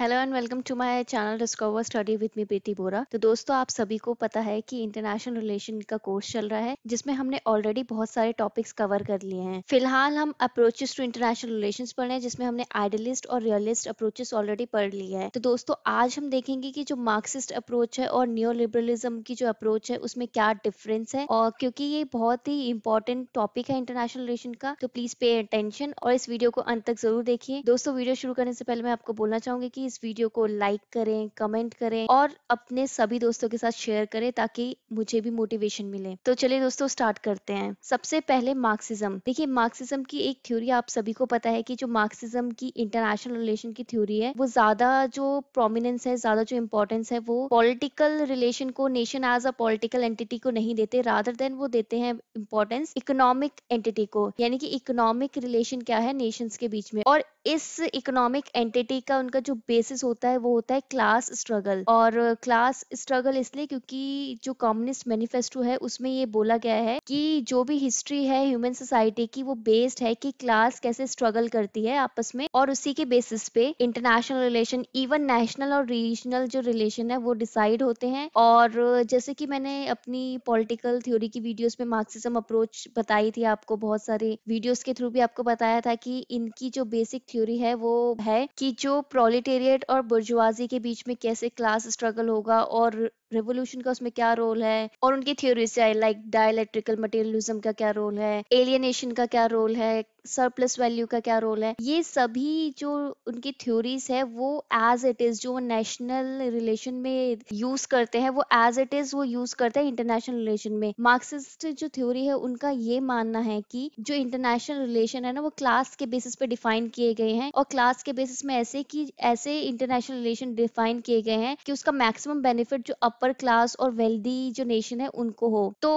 hello and welcome to my channel discover study with me Preeti Bora तो दोस्तों आप सभी को पता है कि इंटरनेशनल रिलेशन का कोर्स चल रहा है जिसमें हमने ऑलरेडी बहुत सारे टॉपिक्स कवर कर लिए हैं फिलहाल हम अप्रोचेस टू इंटरनेशनल रिलेशंस पढ़ रहे हैं जिसमें हमने आइडियलिस्ट और रियलिस्ट अप्रोचेस ऑलरेडी पढ़ ली है तो दोस्तों आज हम देखेंगे की जो मार्क्सिस्ट अप्रोच है और न्यू लिबरलिज्म की जो अप्रोच है उसमें क्या डिफरेंस है और क्योंकि ये बहुत ही इंपॉर्टेंट टॉपिक है इंटरनेशनल रिलेशन का तो प्लीज पे अटेंशन और इस वीडियो को अंत तक जरूर देखिए दोस्तों वीडियो शुरू करने से पहले मैं आपको बोलना चाहूंगी की इस वीडियो को लाइक करें कमेंट करें और अपने सभी दोस्तों के साथ शेयर करें ताकि मुझे भी मोटिवेशन मिले तो चलिए दोस्तों स्टार्ट करते हैं सबसे पहले मार्क्सिज्म देखिए मार्क्सिज्म की एक थ्योरी आप सभी को पता है कि जो मार्क्सिज्म की इंटरनेशनल रिलेशन की थ्योरी है वो ज्यादा जो प्रोमिनेंस है ज्यादा जो इम्पोर्टेंस है वो पॉलिटिकल रिलेशन को nation as a political entity को नहीं देते रादर देन वो देते हैं इम्पोर्टेंस इकोनॉमिक एंटिटी को यानी कि इकोनॉमिक रिलेशन क्या है नेशंस के बीच में और इस इकोनॉमिक एंटिटी का उनका जो बेस बेसिस होता है वो होता है क्लास स्ट्रगल और क्लास स्ट्रगल इसलिए क्योंकि जो कम्युनिस्ट मैनिफेस्टो है उसमें ये बोला गया है कि जो भी हिस्ट्री है ह्यूमन सोसाइटी की वो बेस्ड है कि क्लास कैसे स्ट्रगल करती है आपस में और उसी के बेसिस पे इंटरनेशनल रिलेशन इवन नेशनल और रीजनल जो रिलेशन है वो डिसाइड होते हैं और जैसे कि मैंने अपनी पॉलिटिकल थ्योरी की वीडियोस में मार्क्सिज्म अप्रोच बताई थी आपको बहुत सारे वीडियोस के थ्रू भी आपको बताया था कि इनकी जो बेसिक थ्योरी है वो है कि जो प्रोलिटेरियन प्रोलेटेरिएट और बुर्जुआजी के बीच में कैसे क्लास स्ट्रगल होगा और रेवोल्यूशन का उसमें क्या रोल है और उनकी थ्योरी से लाइक डायलैक्ट्रिकल मटेरियलिज्म का क्या रोल है एलियनेशन का क्या रोल है सरप्लस वैल्यू का क्या रोल है ये सभी जो उनकी थ्योरीज है वो एज इट इज जो नेशनल रिलेशन में यूज करते हैं वो एज इट इज वो यूज करते हैं इंटरनेशनल रिलेशन में मार्क्सिस्ट जो थ्योरी है उनका ये मानना है कि जो इंटरनेशनल रिलेशन है ना वो क्लास के बेसिस पे डिफाइन किए गए हैं और क्लास के बेसिस में ऐसे की ऐसे इंटरनेशनल रिलेशन डिफाइन किए गए हैं कि उसका मैक्सिमम बेनिफिट जो अप अपर क्लास और वेल्दी जो नेशन है उनको हो तो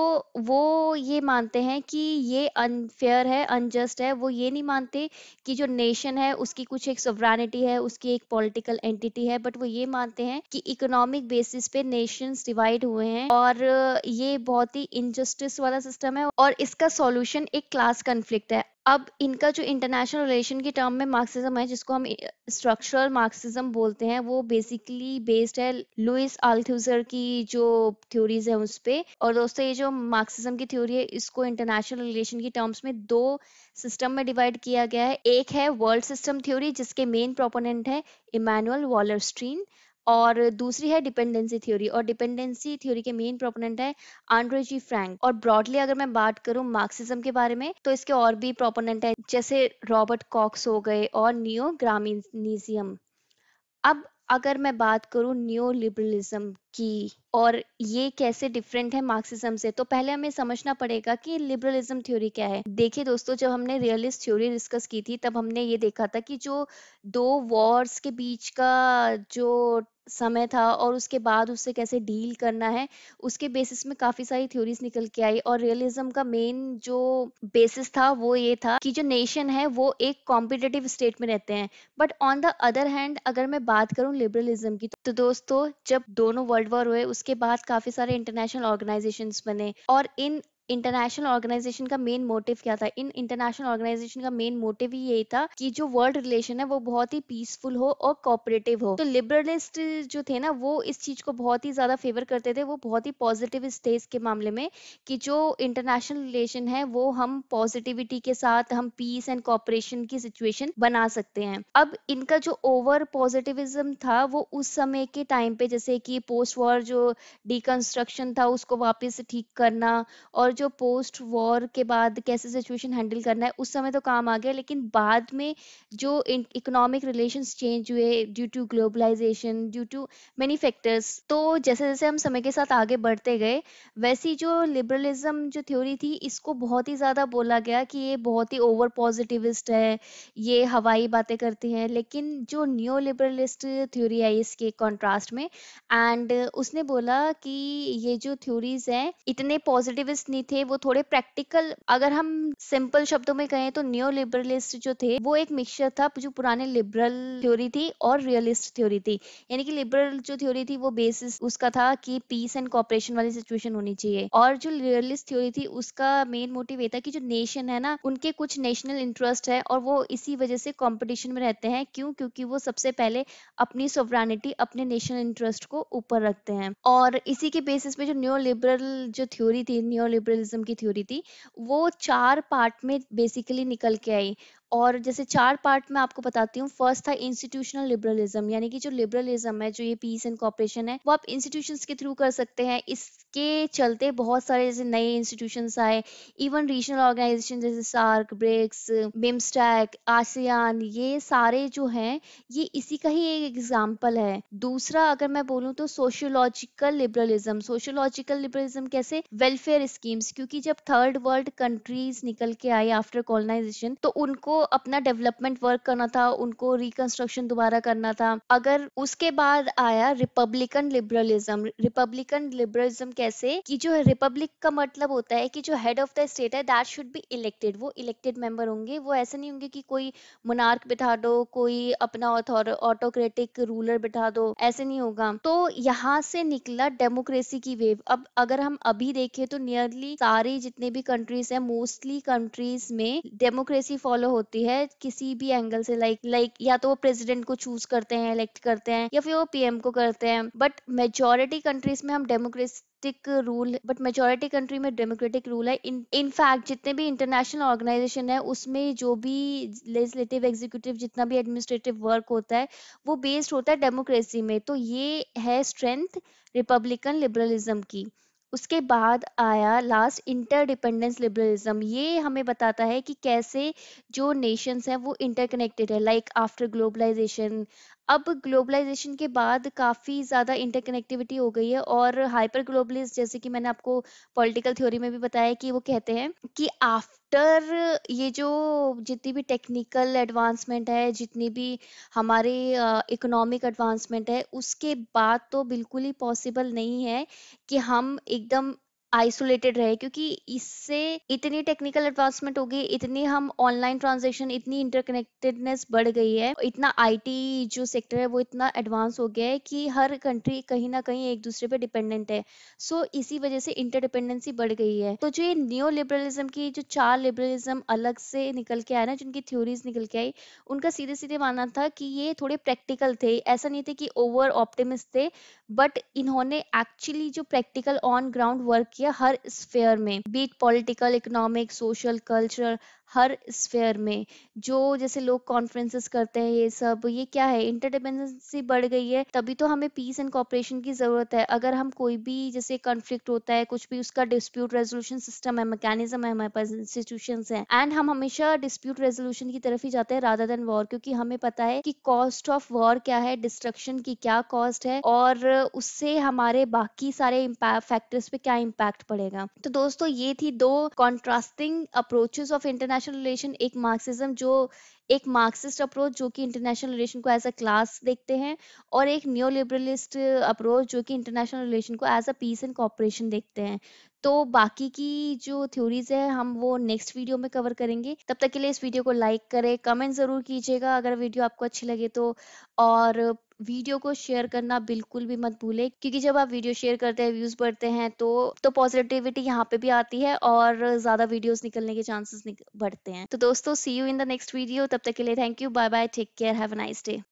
वो ये मानते हैं कि ये अनफेयर है अनजस्ट है वो ये नहीं मानते कि जो नेशन है उसकी कुछ एक सवरानिटी है उसकी एक पॉलिटिकल एंटिटी है बट वो ये मानते हैं कि इकोनॉमिक बेसिस पे नेशन डिवाइड हुए हैं और ये बहुत ही इनजस्टिस वाला सिस्टम है और इसका सॉल्यूशन एक क्लास कन्फ्लिक्ट है अब इनका जो इंटरनेशनल रिलेशन की टर्म में मार्क्सिज्म है जिसको हम स्ट्रक्चरल eh, मार्क्सिज्म बोलते हैं वो बेसिकली बेस्ड है लुइस आल्थ्यूजर की जो थ्योरीज है उस पर और दोस्तों ये जो मार्क्सिज्म की थ्योरी है इसको इंटरनेशनल रिलेशन की टर्म्स में दो सिस्टम में डिवाइड किया गया है एक है वर्ल्ड सिस्टम थ्योरी जिसके मेन प्रोपोनेंट है इमानुअल वॉलरस्ट्रीन और दूसरी है डिपेंडेंसी थ्योरी और डिपेंडेंसी थ्योरी के मेन प्रोपोनेंट है आंड्रोजी फ्रैंक और ब्रॉडली अगर मैं बात करूं मार्क्सिज्म के बारे में तो इसके और भी प्रोपोनेंट है जैसे रॉबर्ट कॉक्स हो गए और नियो ग्रामीणिज्म अब अगर मैं बात करूं न्यू लिबरलिज्म कि और ये कैसे डिफरेंट है मार्क्सिज्म से तो पहले हमें समझना पड़ेगा कि लिबरलिज्म थ्योरी क्या है देखिए दोस्तों जब हमने रियलिस्ट थ्योरी डिस्कस की थी तब हमने ये देखा था कि जो दो वॉर्स के बीच का जो समय था और उसके बाद उससे कैसे डील करना है उसके बेसिस में काफ़ी सारी थ्योरीज निकल के आई और रियलिज्म का मेन जो बेसिस था वो ये था कि जो नेशन है वो एक कॉम्पिटेटिव स्टेट में रहते हैं but on the other hand अगर मैं बात करूँ लिबरलिज्म की तो दोस्तों जब दोनों वर्ल्ड वर्ल्ड वॉर हुए उसके बाद काफी सारे इंटरनेशनल ऑर्गेनाइजेशंस बने और इन इंटरनेशनल ऑर्गेनाइजेशन का मेन मोटिव क्या था इन इंटरनेशनल ऑर्गेनाइजेशन का मेन मोटिव ही यही था कि जो वर्ल्ड रिलेशन है वो बहुत ही पीसफुल हो और कॉपरेटिव हो तो लिबरलिस्ट जो थे ना वो इस चीज को बहुत ही ज्यादा फेवर करते थे वो बहुत ही पॉजिटिव थे इसके मामले में कि जो इंटरनेशनल रिलेशन है वो हम पॉजिटिविटी के साथ हम पीस एंड कॉपरेशन की सिचुएशन बना सकते हैं अब इनका जो ओवर पॉजिटिविज्म था वो उस समय के टाइम पे जैसे कि पोस्ट वॉर जो डिकंस्ट्रक्शन था उसको वापस ठीक करना और जो पोस्ट वॉर के बाद कैसे सिचुएशन हैंडल करना है उस समय तो काम आ गया लेकिन बाद में जो इकोनॉमिक रिलेशन चेंज हुए due to globalisation due to many factors तो जैसे जैसे हम समय के साथ आगे बढ़ते गए वैसी जो लिबरलिज्म जो थ्योरी थी इसको बहुत ही ज़्यादा बोला गया कि ये बहुत ही ओवर पॉजिटिविस्ट है ये हवाई बातें करती हैं लेकिन जो न्यू लिबरलिस्ट थ्योरी आई इसके कॉन्ट्रास्ट में एंड उसने बोला कि ये जो थ्योरीज हैं इतने पॉजिटिविस्ट नहीं थे वो थोड़े प्रैक्टिकल अगर हम सिंपल शब्दों में कहें तो न्यू लिबरलिस्ट जो थे वो एक मिक्सचर था जो पुराने लिबरल थ्योरी थी और रियलिस्ट थ्योरी थी यानी कि लिबरल जो थ्योरी थी वो बेसिस उसका था कि पीस एंड कॉपरेशन वाली सिचुएशन होनी चाहिए और जो रियलिस्ट थ्योरी थी उसका मेन मोटिव ये था कि जो नेशन है ना उनके कुछ नेशनल इंटरेस्ट है और वो इसी वजह से कॉम्पिटिशन में रहते हैं क्यों क्योंकि वो सबसे पहले अपनी सोवरानिटी अपने नेशनल इंटरेस्ट को ऊपर रखते हैं और इसी के बेसिस पे जो न्यू लिबरल जो थ्योरी थी न्यू लिबरल लिबरलिज्म की थ्योरी थी वो चार पार्ट में बेसिकली निकल के आई और जैसे चार पार्ट में आपको बताती हूँ फर्स्ट था इंस्टीट्यूशनल लिबरलिज्म यानी कि जो लिबरलिज्म है जो ये पीस एंड कॉपरेशन है वो आप इंस्टीट्यूशन के थ्रू कर सकते हैं इसके चलते बहुत सारे जैसे नए इंस्टीट्यूशन आए इवन रीजनल ऑर्गेनाइजेशन जैसे सार्क ब्रिक्स बिम्स्टैक आसियान ये सारे जो हैं ये इसी का ही एक एग्जाम्पल है दूसरा अगर मैं बोलूँ तो सोशियोलॉजिकल लिबरलिज्म सोशियोलॉजिकल लिबरलिज्म कैसे वेलफेयर स्कीम्स क्योंकि जब थर्ड वर्ल्ड कंट्रीज निकल के आई आफ्टर कॉलोनाइजेशन तो उनको अपना डेवलपमेंट वर्क करना था उनको रिकंस्ट्रक्शन दोबारा करना था अगर उसके बाद आया रिपब्लिकन लिबरलिज्म रिपब्लिकन लिबरलिज्म कैसे कि जो रिपब्लिक का मतलब होता है कि जो हेड ऑफ द स्टेट है दैट शुड बी इलेक्टेड वो इलेक्टेड मेंबर होंगे वो ऐसे नहीं होंगे कि कोई मुनार्क बिठा दो कोई अपना ऑटोक्रेटिक रूलर बिठा दो ऐसे नहीं होगा तो यहाँ से निकला डेमोक्रेसी की वेव अब अगर हम अभी देखें तो नियरली सारे जितने भी कंट्रीज है मोस्टली कंट्रीज में डेमोक्रेसी फॉलो होती होती है किसी भी एंगल से लाइक like, लाइक like, या तो वो प्रेसिडेंट को चूज करते हैं इलेक्ट करते हैं या फिर वो पीएम को करते हैं बट मेजोरिटी कंट्रीज में हम democracy rule but majority country में डेमोक्रेटिक रूल है इन फैक्ट जितने भी इंटरनेशनल ऑर्गेनाइजेशन है उसमें जो भी लेजिस्लेटिव एग्जीक्यूटिव जितना भी एडमिनिस्ट्रेटिव वर्क होता है वो बेस्ड होता है डेमोक्रेसी में तो ये है स्ट्रेंथ रिपब्लिकन लिबरलिज्म की उसके बाद आया लास्ट इंटरडिपेंडेंस लिबरलिज्म ये हमें बताता है कि कैसे जो नेशंस हैं वो इंटरकनेक्टेड है लाइक आफ्टर ग्लोबलाइजेशन अब ग्लोबलाइजेशन के बाद काफ़ी ज़्यादा इंटरकनेक्टिविटी हो गई है और हाइपर ग्लोबलिस्ट जैसे कि मैंने आपको पॉलिटिकल थ्योरी में भी बताया कि वो कहते हैं कि आफ्टर ये जो जितनी भी टेक्निकल एडवांसमेंट है जितनी भी हमारे इकोनॉमिक एडवांसमेंट है उसके बाद तो बिल्कुल ही पॉसिबल नहीं है कि हम एकदम आइसोलेटेड रहे क्योंकि इससे इतनी टेक्निकल एडवांसमेंट हो गई इतनी हम ऑनलाइन ट्रांजेक्शन इतनी इंटरकनेक्टेडनेस बढ़ गई है इतना आईटी जो सेक्टर है वो इतना एडवांस हो गया है कि हर कंट्री कहीं ना कहीं एक दूसरे पे डिपेंडेंट है सो so, इसी वजह से इंटरडिपेंडेंसी बढ़ गई है तो जो ये न्यू लिबरलिज्म की जो चार लिबरलिज्म अलग से निकल के आए ना जिनकी थ्योरीज निकल के आई उनका सीधे सीधे मानना था कि ये थोड़े प्रैक्टिकल थे ऐसा नहीं थे कि ओवर ऑप्टिमिस्ट थे बट इन्होंने एक्चुअली जो प्रैक्टिकल ऑन ग्राउंड वर्क किया हर स्फेयर में be it political economic social culture हर स्फेयर में जो जैसे लोग कॉन्फ्रेंसेस करते हैं ये सब ये क्या है इंटरडिपेंडेंसी बढ़ गई है तभी तो हमें पीस एंड कॉपरेशन की ज़रूरत है अगर हम कोई भी जैसे कॉन्फ्लिक्ट होता है कुछ भी उसका डिस्प्यूट रेजोल्यूशन सिस्टम है मैकेनिज्म है हमारे पास इंस्टीट्यूशन है एंड हम हमेशा डिस्प्यूट रेजोल्यूशन की तरफ ही जाते हैं राधा देन वॉर क्योंकि हमें पता है कि कॉस्ट ऑफ वॉर क्या है डिस्ट्रक्शन की क्या कॉस्ट है और उससे हमारे बाकी सारे फैक्टर्स पे क्या इम्पैक्ट पड़ेगा तो दोस्तों ये थी दो contrasting approaches of international international relation एक मार्क्सिज्म जो एक मार्क्सिस्ट अप्रोच जो कि इंटरनेशनल रिलेशन को एज अ क्लास देखते हैं और एक न्यो लिबरलिस्ट अप्रोच जो कि इंटरनेशनल रिलेशन को as a peace and cooperation देखते हैं तो बाकी की जो थ्योरीज है हम वो नेक्स्ट वीडियो में कवर करेंगे तब तक के लिए इस वीडियो को लाइक करें कमेंट ज़रूर कीजिएगा अगर वीडियो आपको अच्छी लगे तो और वीडियो को शेयर करना बिल्कुल भी मत भूले क्योंकि जब आप वीडियो शेयर करते हैं व्यूज बढ़ते हैं तो तो पॉजिटिविटी यहाँ पे भी आती है और ज्यादा वीडियोस निकलने के चांसेस बढ़ते हैं तो दोस्तों see you in the next video तब तक के लिए thank you bye bye take care have nice day